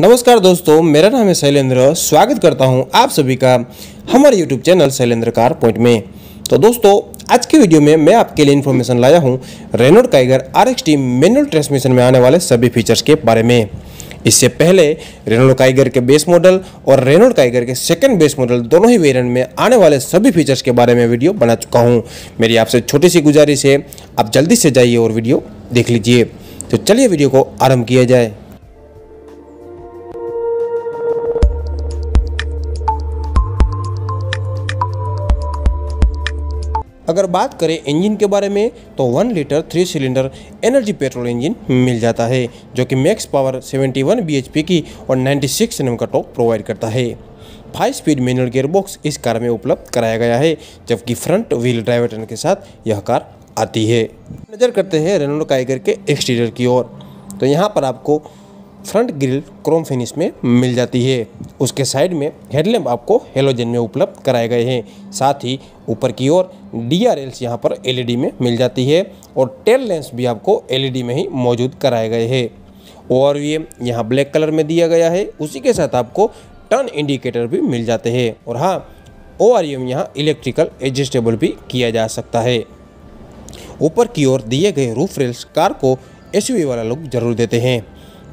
नमस्कार दोस्तों मेरा नाम है शैलेंद्र स्वागत करता हूं आप सभी का हमारे YouTube channel Shailendra car point में तो दोस्तों आज की वीडियो में मैं आपके लिए इन्फॉर्मेशन लाया हूं Renault Kiger R X T manual transmission में आने वाले सभी फीचर्स के बारे में इससे पहले रेनोड काइगर के बेस मॉडल और रेनोड काइगर के सेकंड बेस मॉडल दोनों ही वेरियंट में आने वाले सभी फीचर्स के बारे में वीडियो बना चुका हूँ मेरी आपसे छोटी सी गुजारिश है आप जल्दी से जाइए और वीडियो देख लीजिए तो चलिए वीडियो को आरम्भ किया जाए अगर बात करें इंजन के बारे में तो one litre three cylinder energy petrol engine मिल जाता है जो कि मैक्स पावर 71 bhp की और 96 सिक्स का टॉक प्रोवाइड करता है फाइव स्पीड मैनुअल बॉक्स इस कार में उपलब्ध कराया गया है जबकि फ्रंट व्हील ड्राइवर बटन के साथ यह कार आती है नज़र करते हैं रेनोल्ड काइगर के एक्सटीरियर की ओर तो यहाँ पर आपको फ्रंट ग्रिल क्रोम फिनिश में मिल जाती है उसके साइड में हेडलैम्प आपको हेलोजन में उपलब्ध कराए गए हैं साथ ही ऊपर की ओर डी आर एल्स यहाँ पर डी e में मिल जाती है और टेल लेंस भी आपको डी e में ही मौजूद कराए गए हैं और ये यहाँ ब्लैक कलर में दिया गया है उसी के साथ आपको टर्न इंडिकेटर भी मिल जाते हैं और हाँ ओ आर एम यहाँ इलेक्ट्रिकल एडजस्टेबल भी किया जा सकता है ऊपर की ओर दिए गए रूफ रेल्स कार को एसयूवी वाला लोग जरूर देते हैं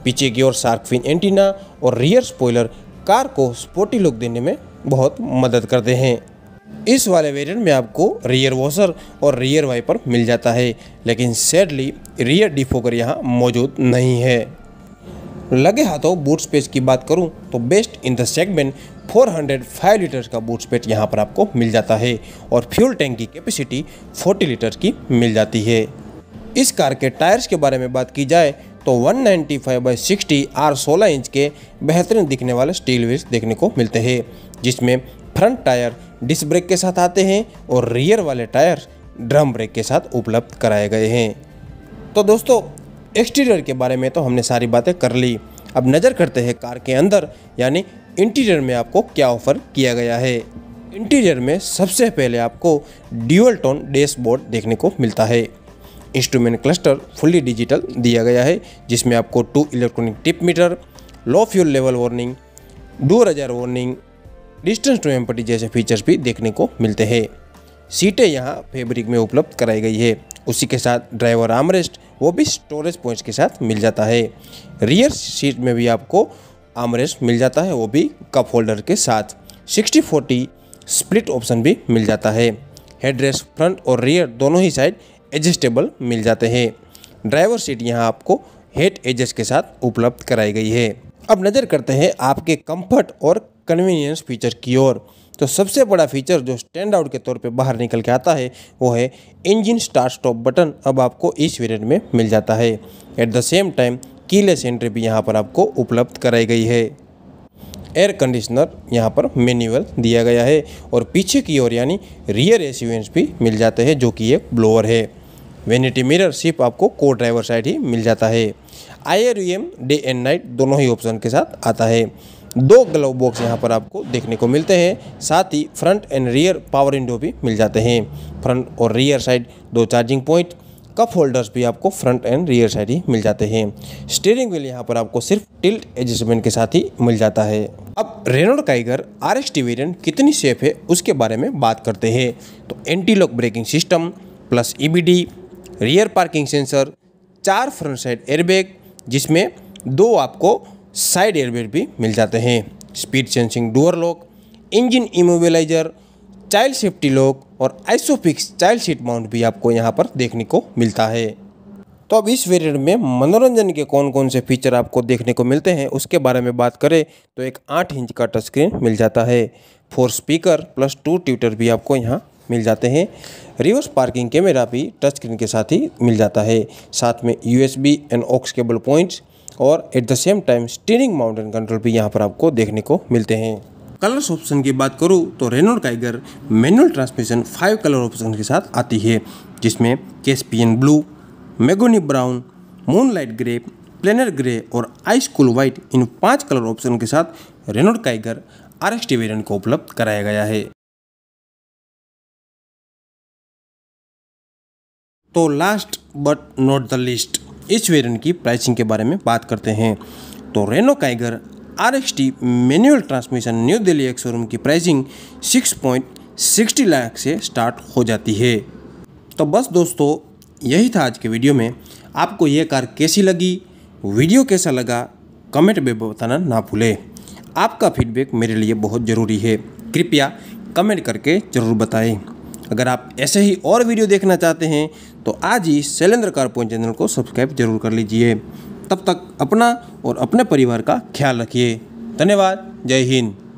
पीछे की ओर शार्क फिन एंटीना और रियर स्पॉइलर कार को स्पोर्टी लुक देने में बहुत मदद करते हैं इस वाले वेरिएंट में आपको रियर वॉशर और रियर वाइपर मिल जाता है लेकिन सैडली रियर डिफोकर यहाँ मौजूद नहीं है लगे हाथों बूट स्पेस की बात करूं तो best in the segment 405 litres का बूट स्पेस यहां पर आपको मिल जाता है और फ्यूल टैंक की कैपेसिटी 40 लीटर की मिल जाती है इस कार के टायर्स के बारे में बात की जाए तो 195 ninety five by sixty R सोलह इंच के बेहतरीन दिखने वाले स्टील व्हील्स देखने को मिलते हैं जिसमें फ्रंट टायर डिस्क ब्रेक के साथ आते हैं और रियर वाले टायर ड्रम ब्रेक के साथ उपलब्ध कराए गए हैं तो दोस्तों एक्सटीरियर के बारे में तो हमने सारी बातें कर ली अब नज़र करते हैं कार के अंदर यानी इंटीरियर में आपको क्या ऑफर किया गया है इंटीरियर में सबसे पहले आपको ड्यूअल टोन डैशबोर्ड देखने को मिलता है इंस्ट्रूमेंट क्लस्टर फुल्ली डिजिटल दिया गया है जिसमें आपको two electronic trip meter low fuel level warning door ajar warning distance to empty जैसे फीचर्स भी देखने को मिलते हैं सीटें यहाँ फेब्रिक में उपलब्ध कराई गई है उसी के साथ ड्राइवर आमरेस्ट वो भी स्टोरेज पॉइंट्स के साथ मिल जाता है रियर सीट में भी आपको आमरेस्ट मिल जाता है वो भी कप होल्डर के साथ 60 40 स्प्लिट ऑप्शन भी मिल जाता है हेडरेस्ट फ्रंट और रियर दोनों ही साइड एडजस्टेबल मिल जाते हैं ड्राइवर सीट यहाँ आपको हेड एडजस्ट के साथ उपलब्ध कराई गई है अब नज़र करते हैं आपके कंफर्ट और कन्वीनियंस फीचर की ओर तो सबसे बड़ा फीचर जो स्टैंड आउट के तौर पे बाहर निकल के आता है वो है इंजन स्टार्ट स्टॉप बटन अब आपको इस वेरियंट में मिल जाता है at the same time keyless entry भी यहाँ पर आपको उपलब्ध कराई गई है एयर कंडीशनर यहाँ पर मेन्यूअल दिया गया है और पीछे की ओर यानी रियर एसीवेंट्स भी मिल जाते हैं जो कि एक ब्लोअर है वेनिटी मिरर सिर्फ आपको को ड्राइवर साइड ही मिल जाता है I R V M day and night दोनों ही ऑप्शन के साथ आता है दो ग्लव बॉक्स यहाँ पर आपको देखने को मिलते हैं साथ ही front and rear power window भी मिल जाते हैं फ्रंट और रियर साइड दो चार्जिंग पॉइंट कप होल्डर्स भी आपको फ्रंट एंड रियर साइड ही मिल जाते हैं स्टीयरिंग व्हील यहाँ पर आपको सिर्फ टिल्ट एडजस्टमेंट के साथ ही मिल जाता है अब Renault Kiger R S T variant कितनी सेफ है उसके बारे में बात करते हैं तो anti lock braking system plus E B D rear parking sensor चार फ्रंट साइड एयरबैग जिसमें दो आपको साइड एयरबैग भी मिल जाते हैं speed sensing door lock engine immobiliser child safety lock और आइसोफिक्स चाइल्ड सीट माउंट भी आपको यहाँ पर देखने को मिलता है तो अब इस वेरियंट में मनोरंजन के कौन कौन से फीचर आपको देखने को मिलते हैं उसके बारे में बात करें तो एक आठ इंच का टच स्क्रीन मिल जाता है four speaker plus two tweeter भी आपको यहाँ मिल जाते हैं रिवर्स पार्किंग कैमरा भी टच स्क्रीन के साथ ही मिल जाता है साथ में U S B and aux cable points और at the same time steering mounted control भी यहाँ पर आपको देखने को मिलते हैं कलर्स ऑप्शन की बात करूँ तो Renault Kiger manual transmission five colour option के साथ आती है जिसमें Caspian blue mahogany brown moonlight grey planet grey और आइस कूल वाइट इन पांच कलर ऑप्शन के साथ Renault Kiger R X variant को उपलब्ध कराया गया है तो last but not the least इस वेरिएंट की प्राइसिंग के बारे में बात करते हैं तो Renault Kiger R X T manual transmission New Delhi एक शोरूम की pricing six point sixty lakh से स्टार्ट हो जाती है तो बस दोस्तों यही था आज के वीडियो में आपको ये कार कैसी लगी वीडियो कैसा लगा कमेंट में बताना ना भूलें आपका फीडबैक मेरे लिए बहुत ज़रूरी है कृपया कमेंट करके ज़रूर बताएं अगर आप ऐसे ही और वीडियो देखना चाहते हैं तो आज ही शैलेंद्र कारपोन चैनल को सब्सक्राइब जरूर कर लीजिए तब तक अपना और अपने परिवार का ख्याल रखिए धन्यवाद जय हिंद